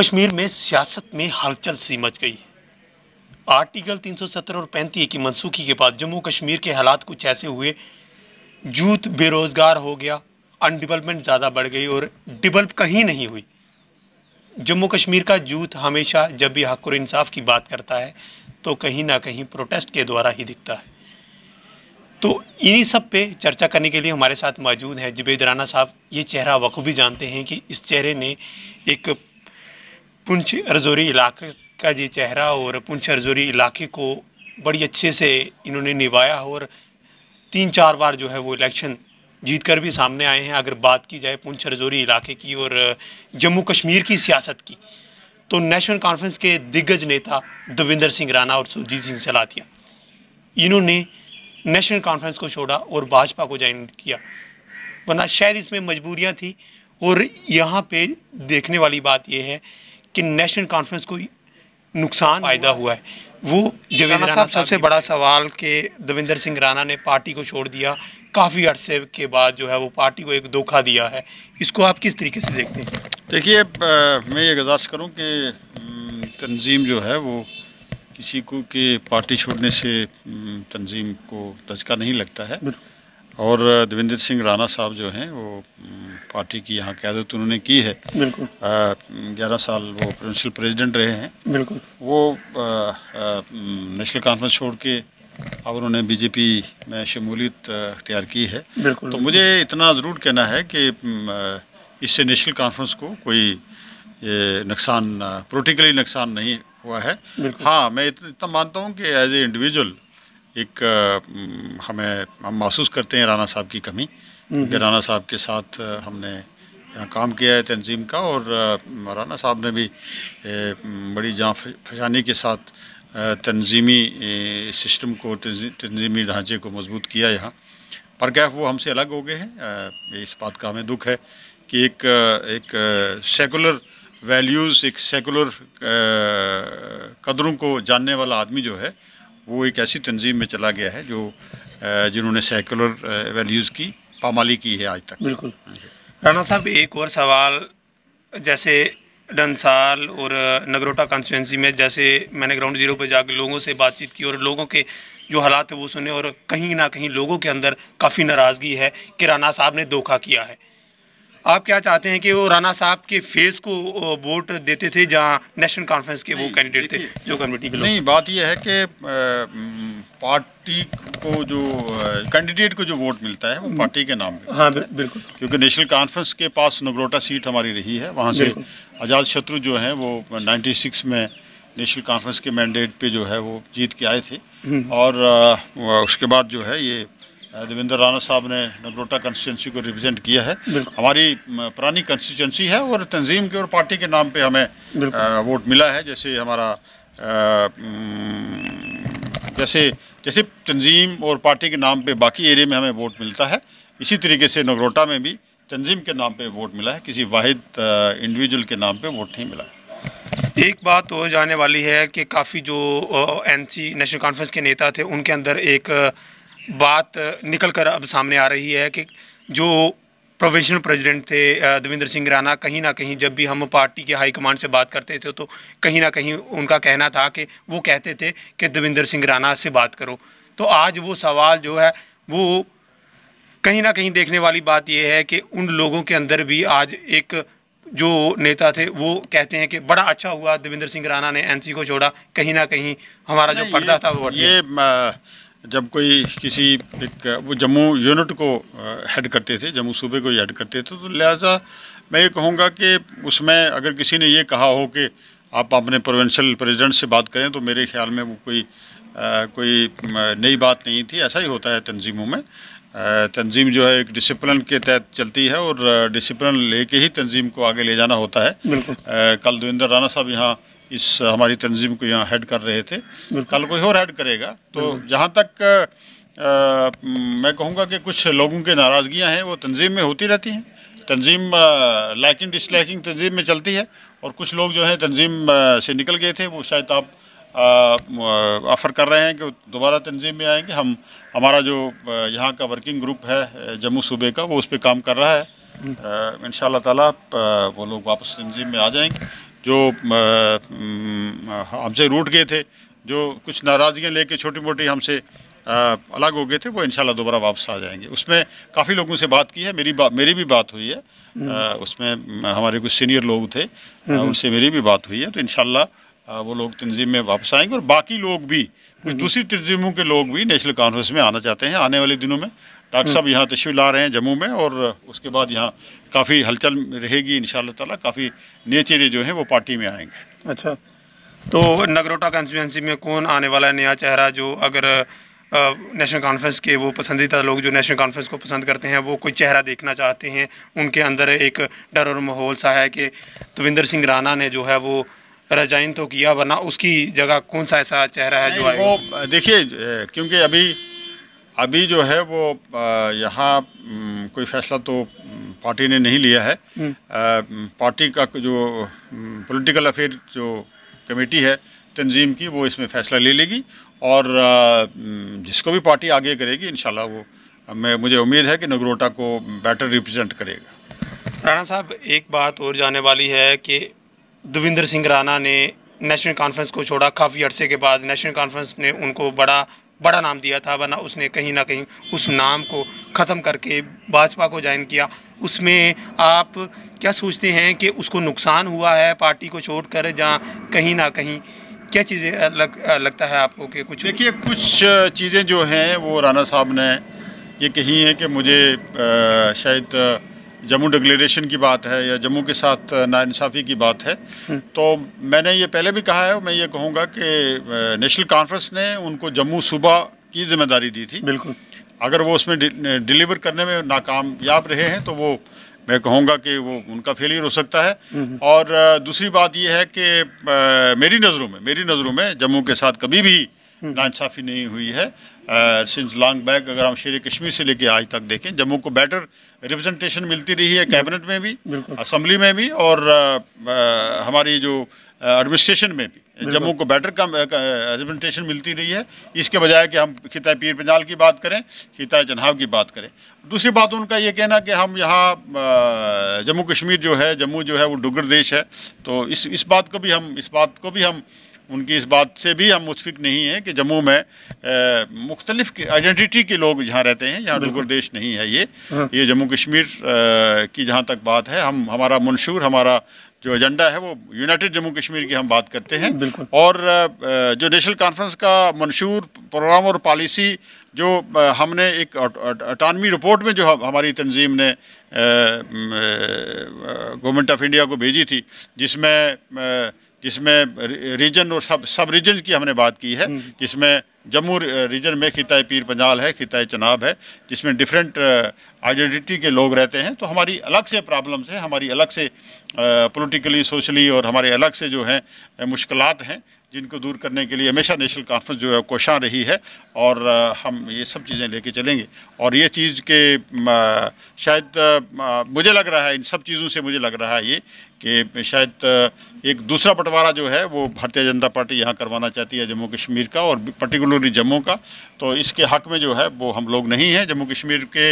कश्मीर में सियासत में हलचल सी मच गई आर्टिकल 370 और पैंतीस की मनसूखी के बाद जम्मू कश्मीर के हालात कुछ ऐसे हुए जूत बेरोज़गार हो गया अनडेवलपमेंट ज़्यादा बढ़ गई और डेवलप कहीं नहीं हुई जम्मू कश्मीर का जूत हमेशा जब भी हक और इंसाफ की बात करता है तो कहीं ना कहीं प्रोटेस्ट के द्वारा ही दिखता है तो इन्हीं सब पे चर्चा करने के लिए हमारे साथ मौजूद हैं जुबेद राना साहब ये चेहरा बखूबी जानते हैं कि इस चेहरे ने एक पुंछ अरजोरी इलाके का जी चेहरा और पुंछ अरजोरी इलाके को बड़ी अच्छे से इन्होंने निभाया और तीन चार बार जो है वो इलेक्शन जीत कर भी सामने आए हैं अगर बात की जाए पुंछ रजौरी इलाके की और जम्मू कश्मीर की सियासत की तो नेशनल कॉन्फ्रेंस के दिग्गज नेता दविंदर सिंह राणा और सुरजीत सिंह सलाथिया इन्होंने नेशनल कॉन्फ्रेंस को छोड़ा और भाजपा को ज्वाइन किया वरना शायद इसमें मजबूरियाँ थी और यहाँ पे देखने वाली बात यह है कि नेशनल कॉन्फ्रेंस को नुकसान फायदा हुआ है वो जवेद राणा साहब सबसे बड़ा सवाल कि दविंदर सिंह राणा ने पार्टी को छोड़ दिया काफ़ी अरसे के बाद जो है वो पार्टी को एक धोखा दिया है इसको आप किस तरीके से देखते हैं देखिए मैं ये गुजारश करूँ कि तंजीम जो है वो किसी को के पार्टी छोड़ने से तंजीम को धचका नहीं लगता है और दविंदर सिंह राणा साहब जो हैं वो पार्टी की यहाँ क्यादत उन्होंने की है बिल्कुल ग्यारह साल वो प्रिंसिपल प्रेसिडेंट रहे हैं बिल्कुल वो नेशनल कॉन्फ्रेंस छोड़ के अब उन्होंने बीजेपी में शमूलियत अख्तियार की है बिल्कुल तो मुझे इतना ज़रूर कहना है कि इससे नेशनल कॉन्फ्रेंस को कोई नुकसान पोलिटिकली नुकसान नहीं हुआ है हाँ मैं इतना मानता हूँ कि एज ए इंडिविजुअल एक हमें हम महसूस करते हैं राना साहब की कमी गाना साहब के साथ हमने यहाँ काम किया है तंजीम का और मौलाना साहब ने भी बड़ी जहाँ फशानी के साथ तंजीमी सिस्टम को तंजीमी ढांचे को मजबूत किया यहाँ पर क्या वो हमसे अलग हो गए हैं इस बात का हमें दुख है कि एक एक सेकुलर वैल्यूज़ एक सेकुलर कदरों को जानने वाला आदमी जो है वो एक ऐसी तंजीम में चला गया है जो जिन्होंने सेकुलर वैल्यूज़ की पामाली की है आज तक बिल्कुल राणा साहब एक और सवाल जैसे डंसाल और नगरोटा कॉन्स्टिट्यूंसी में जैसे मैंने ग्राउंड जीरो पर जाकर लोगों से बातचीत की और लोगों के जो हालात है वो सुने और कहीं ना कहीं लोगों के अंदर काफ़ी नाराज़गी है कि राणा साहब ने धोखा किया है आप क्या चाहते हैं कि वो राणा साहब के फेस को वोट देते थे जहां नेशनल कॉन्फ्रेंस के वो कैंडिडेट थे जो कमेटी के नहीं बात यह है कि पार्टी को जो कैंडिडेट को जो वोट मिलता है वो हम्म। पार्टी के नाम हाँ, मिलता हाँ बिल्कुल क्योंकि नेशनल कॉन्फ्रेंस के पास नगरोटा सीट हमारी रही है वहाँ से आज़ाद शत्रु जो हैं वो 96 में नेशनल कॉन्फ्रेंस के मैंडेट पे जो है वो जीत के आए थे हम्म। और उसके बाद जो है ये देवेंद्र राणा साहब ने नगरोटा कंस्टिट्यूंसी को रिप्रेजेंट किया है हमारी पुरानी कंस्टिट्यूंसी है और तंजीम के और पार्टी के नाम पे हमें वोट मिला है जैसे हमारा जैसे जैसे तंजीम और पार्टी के नाम पे बाकी एरिया में हमें वोट मिलता है इसी तरीके से नगरोटा में भी तंजीम के नाम पे वोट मिला है किसी वाहिद इंडिविजुअल के नाम पे वोट नहीं मिला है एक बात हो जाने वाली है कि काफ़ी जो एनसी नेशनल कॉन्फ्रेंस के नेता थे उनके अंदर एक बात निकल कर अब सामने आ रही है कि जो प्रोविजनल प्रेसिडेंट थे देवेंद्र सिंह राणा कहीं ना कहीं जब भी हम पार्टी के हाई कमांड से बात करते थे तो कहीं ना कहीं उनका कहना था कि वो कहते थे कि देवेंद्र सिंह राणा से बात करो तो आज वो सवाल जो है वो कहीं ना कहीं देखने वाली बात यह है कि उन लोगों के अंदर भी आज एक जो नेता थे वो कहते हैं कि बड़ा अच्छा हुआ देवेंद्र सिंह राणा ने एनसी को छोड़ा कहीं ना कहीं हमारा जो पर्दा था वो ये जब कोई किसी एक वो जम्मू यूनिट को हेड करते थे जम्मू सूबे को हेड करते थे तो लिहाजा मैं ये कहूँगा कि उसमें अगर किसी ने ये कहा हो कि आप अपने प्रोवेंशल प्रेसिडेंट से बात करें तो मेरे ख्याल में वो कोई आ, कोई नई बात नहीं थी ऐसा ही होता है तंजीमों में तंजीम जो है एक डिसिप्लिन के तहत चलती है और डिसिप्लिन लेके ही तंजीम को आगे ले जाना होता है आ, कल देवेंद्र राणा साहब यहाँ इस हमारी तंजीम को यहाँ हेड कर रहे थे कल कोई और हेड करेगा तो जहाँ तक आ, मैं कहूँगा कि कुछ लोगों के नाराज़गियाँ हैं वो तंजीम में होती रहती हैं तंजीम लाइकिंग डिसलाइकिंग तंजीम में चलती है और कुछ लोग जो हैं तंजीम से निकल गए थे वो शायद आप ऑफ़र कर रहे हैं कि दोबारा तंजीम में आएंगे हम हमारा जो यहाँ का वर्किंग ग्रुप है जम्मू सूबे का वो उस पर काम कर रहा है इन ताला वो लोग वापस तंजीम में आ जाएंगे जो हमसे रूट गए थे जो कुछ नाराज़गियाँ लेके छोटी मोटी हमसे अलग हो गए थे वो इनशाला दोबारा वापस आ जाएंगे उसमें काफ़ी लोगों से बात की है मेरी बात मेरी भी बात हुई है आ, हम्म। उसमें हमारे कुछ सीनियर लोग थे हम्म। उनसे मेरी भी बात हुई है तो इनशाला वो लोग तंजीम में वापस आएंगे और बाकी लोग भी कुछ हम्म। दूसरी तंजीमों के लोग भी नेशनल कॉन्फ्रेंस में आना चाहते हैं आने वाले दिनों में डॉक्टर हम्म। साहब यहाँ तशवी ला रहे हैं जम्मू में और उसके बाद यहाँ काफ़ी हलचल रहेगी इन ताला काफ़ी नए चेहरे जो हैं वो पार्टी में आएंगे अच्छा तो नगरोटा कॉन्स्टिट्यूंसी में कौन आने वाला है नया चेहरा जो अगर नेशनल कॉन्फ्रेंस के वो पसंदीदा लोग जो नेशनल कॉन्फ्रेंस को पसंद करते हैं वो कोई चेहरा देखना चाहते हैं उनके अंदर एक डर और माहौल सा है कि तविंदर सिंह राणा ने जो है वो रजाइन तो किया वरना उसकी जगह कौन सा ऐसा चेहरा है जो वो देखिए क्योंकि अभी अभी जो है वो यहाँ कोई फैसला तो पार्टी ने नहीं लिया है हम्म। पार्टी का जो पॉलिटिकल अफेयर जो कमेटी है तंजीम की वो इसमें फैसला ले लेगी और जिसको भी पार्टी आगे करेगी इन वो मैं मुझे उम्मीद है कि नगरोटा को बेटर रिप्रेजेंट करेगा राणा साहब एक बात और जाने वाली है कि दविंदर सिंह राणा ने नेशनल कॉन्फ्रेंस को छोड़ा काफ़ी अरसे के बाद नेशनल कॉन्फ्रेंस ने उनको बड़ा बड़ा नाम दिया था वरना उसने कहीं ना कहीं उस नाम को ख़त्म करके भाजपा को ज्वाइन किया उसमें आप क्या सोचते हैं कि उसको नुकसान हुआ है पार्टी को छोड़ कर जहाँ कहीं ना कहीं क्या चीज़ें लग, लगता है आपको कि कुछ देखिए कुछ चीज़ें जो हैं वो राना साहब ने ये कही हैं कि मुझे आ, शायद जम्मू डिक्लेरेशन की बात है या जम्मू के साथ नाइंसाफ़ी की बात है हम्म। तो मैंने ये पहले भी कहा है मैं ये कहूँगा कि नेशनल कॉन्फ्रेंस ने उनको जम्मू सूबा की जिम्मेदारी दी थी बिल्कुल अगर वो उसमें डिलीवर करने में नाकामयाब रहे हैं तो वो मैं कहूँगा कि वो उनका फेलियर हो सकता है हम्म, हम्म। और दूसरी बात यह है कि मेरी नज़रों में मेरी नज़रों में जम्मू के साथ कभी भी नाइंसाफ़ी नहीं हुई है सिंस लॉन्ग बैक अगर हम शेर कश्मीर से लेके आज तक देखें जम्मू को बेटर रिप्रेजेंटेशन मिलती रही है कैबिनेट में भी असम्बली में भी और हमारी जो एडमिनिस्ट्रेशन में भी जम्मू को बेटर कम रिप्रेजेंटेशन मिलती रही है इसके बजाय कि हम खिताए पीर पंजाल की बात करें खिता चन्हाव की बात करें दूसरी बात उनका ये कहना कि हम यहाँ जम्मू कश्मीर जो है जम्मू जो है वो डुगर देश है तो इस इस बात को भी हम इस बात को भी हम उनकी इस बात से भी हम मुतफिक नहीं हैं कि जम्मू में मुख्तलिफ आइडेंटिटी के लोग जहाँ रहते हैं यहाँ डुगर देश नहीं है ये हाँ। ये जम्मू कश्मीर की जहाँ तक बात है हम हमारा मंशूर हमारा जो एजेंडा है वो यूनाइटेड जम्मू कश्मीर की हम बात करते हैं और जो नेशनल कॉन्फ्रेंस का मंशूर प्रोग्राम और पॉलिसी जो हमने एक अटानमी रिपोर्ट में जो हमारी तंजीम ने गवर्नमेंट ऑफ इंडिया को भेजी थी जिसमें जिसमें रीजन और सब सब रीजन की हमने बात की है हम्म। जिसमें जम्मू रीजन में खिताए पीर पंजाल है खिताए चनाब है जिसमें डिफरेंट आइडेंटिटी के लोग रहते हैं तो हमारी अलग से प्रॉब्लम्स हैं हमारी अलग से पॉलिटिकली सोशली और हमारे अलग से जो हैं मुश्किलात हैं जिनको दूर करने के लिए हमेशा नेशनल कॉन्फ्रेंस जो है कोशा रही है और हम ये सब चीज़ें लेके चलेंगे और ये चीज़ के शायद मुझे लग रहा है इन सब चीज़ों से मुझे लग रहा है ये कि शायद एक दूसरा बंटवारा जो है वो भारतीय जनता पार्टी यहाँ करवाना चाहती है जम्मू कश्मीर का और पर्टिकुलरली जम्मू का तो इसके हक में जो है वो हम लोग नहीं हैं जम्मू कश्मीर के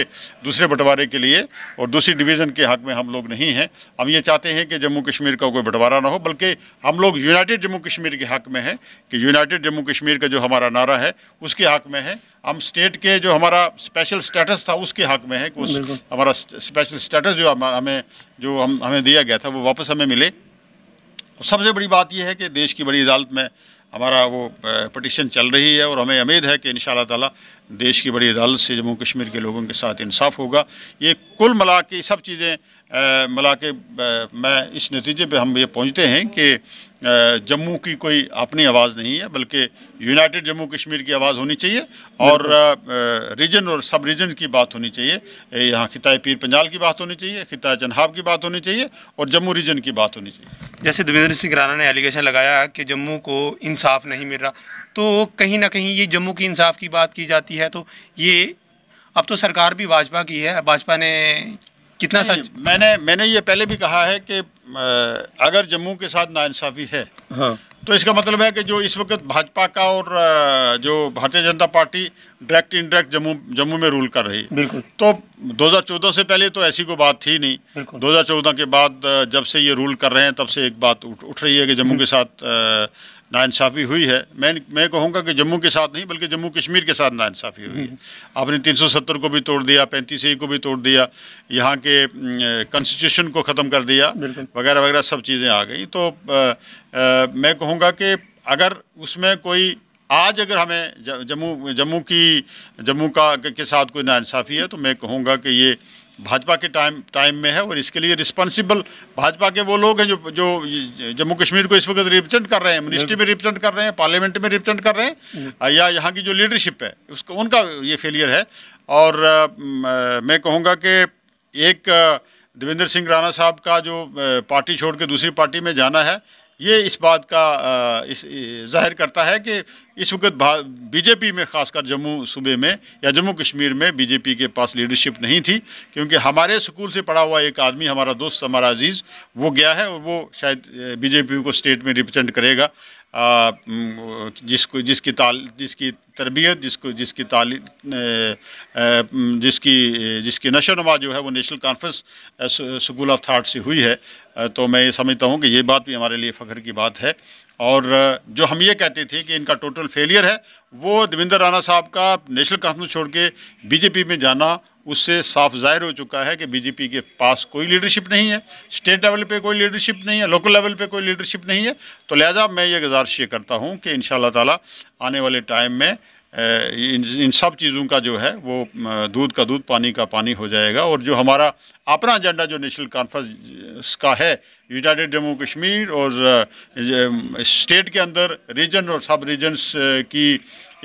दूसरे बंटवारे के लिए और दूसरी डिवीज़न के हक में हम लोग नहीं हैं हम ये चाहते हैं कि जम्मू कश्मीर का कोई बंटवारा ना हो बल्कि हम लोग यूनाइटेड जम्मू कश्मीर के हक हक में है कि यूनाइटेड जम्मू कश्मीर का जो हमारा नारा है उसके हक में है हम स्टेट के जो हमारा स्पेशल स्टेटस था उसके हक में है कि उस हमारा स्पेशल स्टेटस जो हमें जो हम हमें दिया गया था वो वापस हमें मिले और सबसे बड़ी बात यह है कि देश की बड़ी अदालत में हमारा वो पटिशन चल रही है और हमें उम्मीद है कि इन ताला देश की बड़ी अदालत से जम्मू कश्मीर के लोगों के साथ इंसाफ होगा ये कुल मिला के सब चीज़ें मिला के मैं इस नतीजे पे हम ये पहुंचते हैं कि जम्मू की कोई अपनी आवाज़ नहीं है बल्कि यूनाइटेड जम्मू कश्मीर की आवाज़ होनी चाहिए और रीजन और सब रीजन की बात होनी चाहिए यहाँ खिताए पीर पंजाल की बात होनी चाहिए खिताए चनहाब की बात होनी चाहिए और जम्मू रीजन की बात होनी चाहिए जैसे देवेंद्र सिंह राणा ने एलिगेशन लगाया कि जम्मू को इंसाफ नहीं मिल रहा तो कहीं ना कहीं ये जम्मू की इंसाफ की बात की जाती है तो ये अब तो सरकार भी भाजपा की है भाजपा ने कितना सच मैंने मैंने ये पहले भी कहा है कि अगर जम्मू के साथ नाइंसाफ़ी है हाँ। तो इसका मतलब है कि जो इस वक्त भाजपा का और जो Bharatiya Janata party direct indirect Jammu Jammu में रूल कर रही है तो 2014 से पहले तो ऐसी कोई बात थी नहीं 2014 के बाद जब से ये रूल कर रहे हैं तब से एक बात उठ, उठ रही है कि जम्मू हम्म। के साथ नाानसाफ़ी हुई है मैं मैं कहूँगा कि जम्मू के साथ नहीं बल्कि जम्मू कश्मीर के साथ नाानसाफ़ी हुई है आपने 370 को भी तोड़ दिया पैंतीस ए को भी तोड़ दिया यहाँ के कॉन्स्टिट्यूशन को ख़त्म कर दिया वगैरह वगैरह सब चीज़ें आ गई तो आ, आ, मैं कहूँगा कि अगर उसमें कोई आज अगर हमें जम्मू जम्मू की जम्मू का के साथ कोई नाानसाफ़ी है तो मैं कहूँगा कि ये भाजपा के टाइम टाइम में है और इसके लिए रिस्पॉन्सिबल भाजपा के वो लोग हैं जो जो जम्मू कश्मीर को इस वक्त रिप्रेजेंट कर रहे हैं मिनिस्ट्री में रिप्रेजेंट कर रहे हैं पार्लियामेंट में रिप्रेजेंट कर रहे हैं या यहाँ की जो लीडरशिप है उसको उनका ये फेलियर है और आ, मैं कहूँगा कि एक देवेंद्र सिंह राणा साहब का जो पार्टी छोड़ के दूसरी पार्टी में जाना है ये इस बात का इस जाहिर करता है कि इस वक्त बीजेपी में खासकर जम्मू सूबे में या जम्मू कश्मीर में बीजेपी के पास लीडरशिप नहीं थी क्योंकि हमारे स्कूल से पढ़ा हुआ एक आदमी हमारा दोस्त हमारा अजीज़ वो गया है वो शायद बीजेपी को स्टेट में रिप्रजेंट करेगा आ, जिसको जिसकी ताल जिसकी तरबियत जिसको जिसकी ताली जिसकी जिसकी नशो जो है वो National Conference school of thought से हुई है तो मैं ये समझता हूँ कि ये बात भी हमारे लिए फ़ख्र की बात है और जो हम ये कहते थे कि इनका टोटल फेलियर है वो देवेंद्र राणा साहब का नेशनल कॉन्फ्रेंस छोड़ के बीजेपी में जाना उससे साफ जाहिर हो चुका है कि बीजेपी के पास कोई लीडरशिप नहीं है स्टेट लेवल पे कोई लीडरशिप नहीं है लोकल लेवल पे कोई लीडरशिप नहीं है तो लिहाजा मैं ये गुजारिश ये करता हूँ कि इन ताला आने वाले टाइम में इन इन सब चीज़ों का जो है वो दूध का दूध पानी का पानी हो जाएगा और जो हमारा अपना एजेंडा जो नेशनल कॉन्फ्रेंस का है यूनाइटेड जम्मू कश्मीर और स्टेट के अंदर रीजन और सब रीजन्स की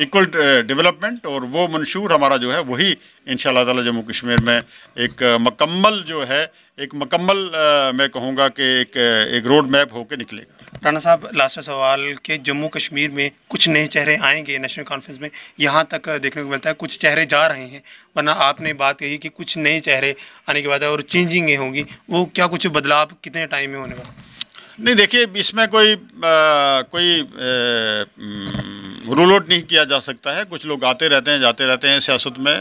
इक्वल डेवलपमेंट और वो मंशूर हमारा जो है वही इन ताला जम्मू कश्मीर में एक मकम्मल जो है एक मकम्मल मैं कहूँगा कि एक एक रोड मैप होकर निकलेगा राणा साहब लास्ट सवाल के जम्मू कश्मीर में कुछ नए चेहरे आएंगे नेशनल कॉन्फ्रेंस में यहाँ तक देखने को मिलता है कुछ चेहरे जा रहे हैं वरना आपने बात कही कि कुछ नए चेहरे आने के बाद और चेंजिंगें होंगी वो क्या कुछ बदलाव कितने टाइम में होने वाला नहीं देखिए इसमें कोई आ, कोई रूल आउट नहीं किया जा सकता है कुछ लोग आते रहते हैं जाते रहते हैं सियासत में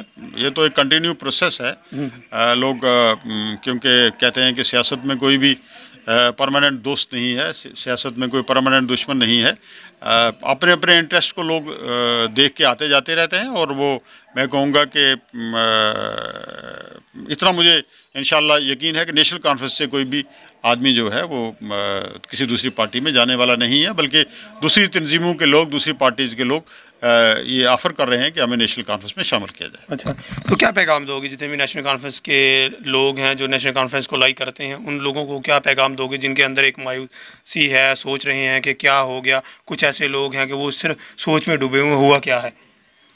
ये तो एक कंटिन्यू प्रोसेस है हम्म। आ, लोग क्योंकि कहते हैं कि सियासत में कोई भी परमानेंट दोस्त नहीं है सियासत में कोई परमानेंट दुश्मन नहीं है अपने अपने इंटरेस्ट को लोग देख के आते जाते रहते हैं और वो मैं कहूँगा कि इतना मुझे इन यकीन है कि नेशनल कॉन्फ्रेंस से कोई भी आदमी जो है वो किसी दूसरी पार्टी में जाने वाला नहीं है बल्कि दूसरी तंजीमों के लोग दूसरी पार्टीज़ के लोग ये ऑफ़र कर रहे हैं कि हमें नेशनल कॉन्फ्रेंस में शामिल किया जाए अच्छा तो क्या पैगाम दोगे जितने भी नेशनल कॉन्फ्रेंस के लोग हैं जो नेशनल कॉन्फ्रेंस को लाइक करते हैं उन लोगों को क्या पैगाम दोगे जिनके अंदर एक मायूसी है सोच रहे हैं कि क्या हो गया कुछ ऐसे लोग हैं कि वो सिर्फ सोच में डूबे हुए हुआ क्या है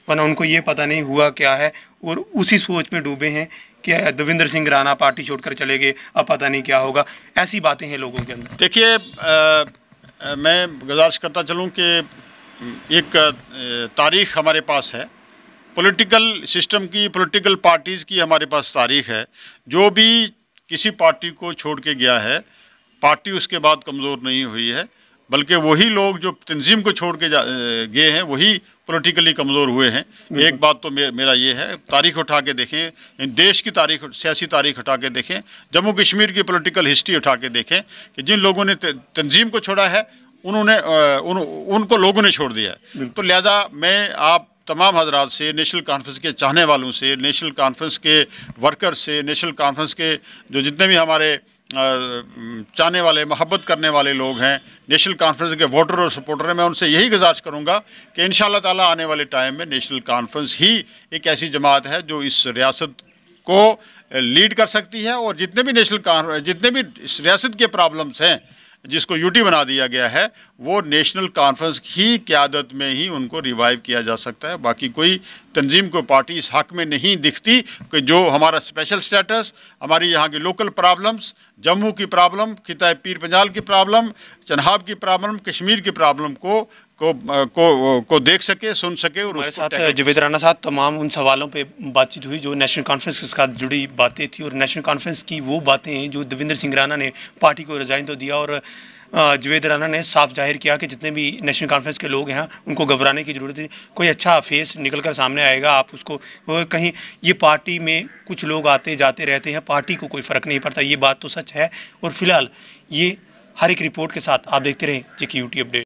वरना उनको ये पता नहीं हुआ क्या है और उसी सोच में डूबे हैं कि दविंदर सिंह राणा पार्टी छोड़कर चले गए अब पता नहीं क्या होगा ऐसी बातें हैं लोगों के अंदर देखिए मैं गुजारिश करता चलूँ कि एक तारीख हमारे पास है पॉलिटिकल सिस्टम की पॉलिटिकल पार्टीज़ की हमारे पास तारीख है जो भी किसी पार्टी को छोड़ के गया है पार्टी उसके बाद कमज़ोर नहीं हुई है बल्कि वही लोग जो तंजीम को छोड़ के गए हैं वही पॉलिटिकली कमज़ोर हुए हैं एक बात तो मे, मेरा ये है तारीख उठा के देखें देश की तारीख सियासी तारीख उठा के देखें जम्मू कश्मीर की पॉलिटिकल हिस्ट्री उठा के देखें कि जिन लोगों ने तंजीम को छोड़ा है उन्होंने उन, उनको लोगों ने छोड़ दिया है तो लिहाजा मैं आप तमाम हजरात से नेशनल कॉन्फ्रेंस के चाहने वालों से नेशनल कॉन्फ्रेंस के वर्कर से नेशनल कॉन्फ्रेंस के जो जितने भी हमारे चाहने वाले मोहब्बत करने वाले लोग हैं नेशनल कॉन्फ्रेंस के वोटर और सपोर्टर हैं मैं उनसे यही गुजारिश करूंगा कि इन ताला आने वाले टाइम में नेशनल कॉन्फ्रेंस ही एक ऐसी जमात है जो इस रियासत को लीड कर सकती है और जितने भी नेशनल जितने भी इस रियासत के प्रॉब्लम्स हैं जिसको यूटी बना दिया गया है वो नेशनल कॉन्फ्रेंस ही क्यादत में ही उनको रिवाइव किया जा सकता है बाकी कोई तंजीम को पार्टी इस हक में नहीं दिखती कि जो हमारा स्पेशल स्टेटस हमारी यहाँ की लोकल प्रॉब्लम्स जम्मू की प्रॉब्लम खिताब पीर पंजाल की प्रॉब्लम चनहाब की प्रॉब्लम कश्मीर की प्रॉब्लम को को को को देख सके सुन सके और हमारे साथ जवेद राना साहब तमाम उन सवालों पे बातचीत हुई जो नेशनल कॉन्फ्रेंस के साथ जुड़ी बातें थी और नेशनल कॉन्फ्रेंस की वो बातें हैं जो देवेंद्र सिंह राना ने पार्टी को रिज़ाइन तो दिया और जवेद राना ने साफ जाहिर किया कि जितने भी नेशनल कॉन्फ्रेंस के लोग हैं उनको घबराने की ज़रूरत है कोई अच्छा फेस निकल कर सामने आएगा आप उसको कहीं ये पार्टी में कुछ लोग आते जाते रहते हैं पार्टी को कोई फ़र्क नहीं पड़ता ये बात तो सच है और फिलहाल ये हर एक रिपोर्ट के साथ आप देखते रहें जी की अपडेट